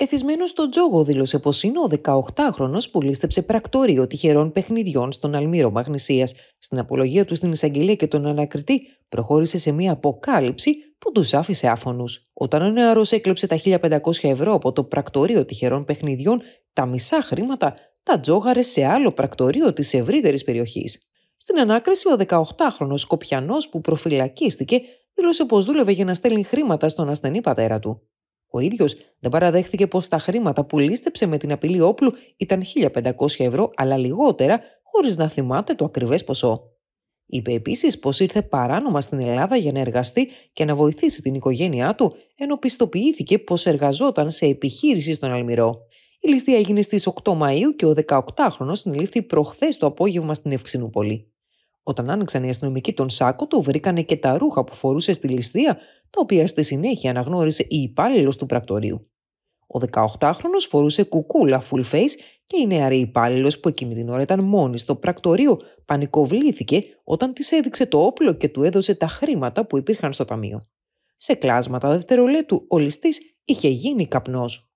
Εθισμένο στο τζόγο δήλωσε πως είναι ο 18χρονο που λίστεψε πρακτορείο τυχερών παιχνιδιών στον Αλμύρο Μαγνησίας. Στην απολογία του στην εισαγγελία και τον ανακριτή, προχώρησε σε μια αποκάλυψη που τους άφησε άφωνους. Όταν ο νεαρός έκλεψε τα 1500 ευρώ από το πρακτορείο τυχερών παιχνιδιών, τα μισά χρήματα τα τζόγαρε σε άλλο πρακτορείο της ευρύτερης περιοχής. Στην ανάκριση, ο 18χρονο Σκοπιανός που προφυλακίστηκε δήλωσε πως δούλευε για να στέλνει χρήματα στον ασθενή πατέρα του. Ο ίδιος δεν παραδέχθηκε πως τα χρήματα που λίστεψε με την απειλή όπλου ήταν 1.500 ευρώ, αλλά λιγότερα, χωρίς να θυμάται το ακριβές ποσό. Είπε επίσης πως ήρθε παράνομα στην Ελλάδα για να εργαστεί και να βοηθήσει την οικογένειά του, ενώ πιστοποιήθηκε πως εργαζόταν σε επιχείρηση στον Αλμυρό. Η ληστεία έγινε στις 8 Μαου και ο 18χρονο συνελήφθη προχθές το απόγευμα στην Ευξηνούπολη. Όταν άνοιξαν οι αστυνομικοί τον σάκο του, βρήκανε και τα ρούχα που φορούσε στη ληστεία, τα οποία στη συνέχεια αναγνώρισε η υπάλληλος του πρακτορείου. Ο 18χρονο φορούσε κουκούλα full face και η νεαρή υπάλληλος που εκείνη την ώρα ήταν μόνη στο πρακτορείο πανικοβλήθηκε όταν της έδειξε το όπλο και του έδωσε τα χρήματα που υπήρχαν στο ταμείο. Σε κλάσματα δευτερολέπτου ο ληστής είχε γίνει καπνός.